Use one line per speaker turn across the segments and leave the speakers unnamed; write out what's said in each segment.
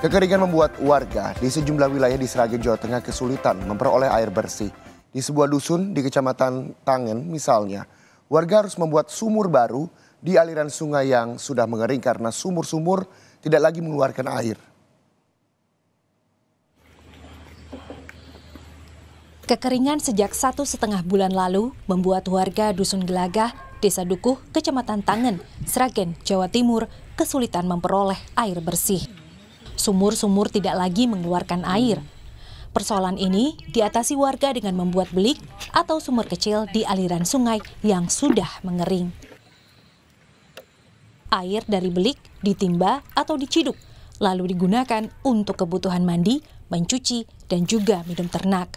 Kekeringan membuat warga di sejumlah wilayah di Sragen, Jawa Tengah kesulitan memperoleh air bersih. Di sebuah dusun di Kecamatan Tangen misalnya, warga harus membuat sumur baru di aliran sungai yang sudah mengering karena sumur-sumur tidak lagi mengeluarkan air.
Kekeringan sejak satu setengah bulan lalu membuat warga Dusun Gelagah, Desa Dukuh, Kecamatan Tangen, Sragen, Jawa Timur kesulitan memperoleh air bersih. Sumur-sumur tidak lagi mengeluarkan air. Persoalan ini diatasi warga dengan membuat belik atau sumur kecil di aliran sungai yang sudah mengering. Air dari belik ditimba atau diciduk, lalu digunakan untuk kebutuhan mandi, mencuci, dan juga minum ternak.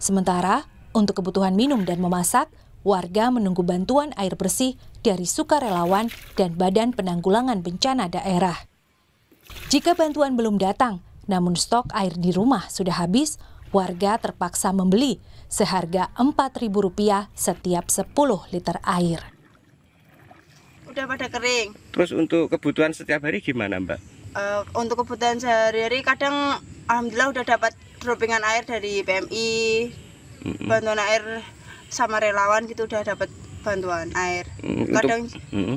Sementara, untuk kebutuhan minum dan memasak, warga menunggu bantuan air bersih dari sukarelawan dan Badan Penanggulangan Bencana Daerah. Jika bantuan belum datang, namun stok air di rumah sudah habis, warga terpaksa membeli seharga Rp4.000 setiap 10 liter air.
Udah pada kering.
Terus untuk kebutuhan setiap hari gimana Mbak?
Uh, untuk kebutuhan sehari-hari kadang Alhamdulillah udah dapat droppingan air dari PMI, mm -hmm. bantuan air sama relawan gitu udah dapat bantuan air. Mm -hmm. Kadang mm -hmm.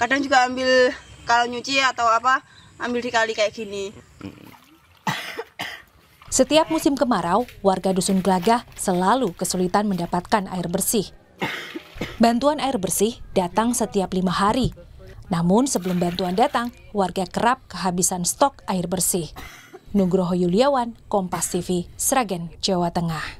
kadang juga ambil kalau nyuci atau apa ambil dikali kayak gini.
Setiap musim kemarau, warga Dusun Glagah selalu kesulitan mendapatkan air bersih. Bantuan air bersih datang setiap lima hari. Namun sebelum bantuan datang, warga kerap kehabisan stok air bersih. Nugroho Yuliawan, Kompas TV, Sragen, Jawa Tengah.